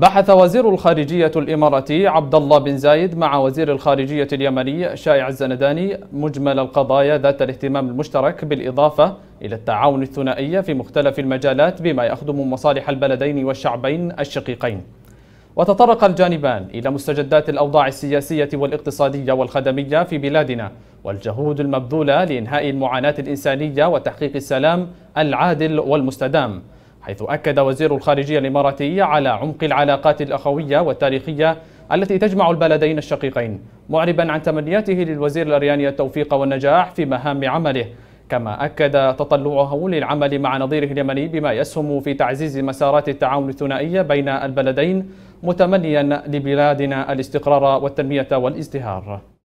بحث وزير الخارجية الإماراتي عبد الله بن زايد مع وزير الخارجية اليمني شائع الزنداني مجمل القضايا ذات الاهتمام المشترك بالإضافة إلى التعاون الثنائي في مختلف المجالات بما يخدم مصالح البلدين والشعبين الشقيقين وتطرق الجانبان إلى مستجدات الأوضاع السياسية والاقتصادية والخدمية في بلادنا والجهود المبذولة لإنهاء المعاناة الإنسانية وتحقيق السلام العادل والمستدام حيث أكد وزير الخارجية الإماراتي على عمق العلاقات الأخوية والتاريخية التي تجمع البلدين الشقيقين معربا عن تمنياته للوزير الأرياني التوفيق والنجاح في مهام عمله كما أكد تطلعه للعمل مع نظيره اليمني بما يسهم في تعزيز مسارات التعاون الثنائية بين البلدين متمنيا لبلادنا الاستقرار والتنمية والازدهار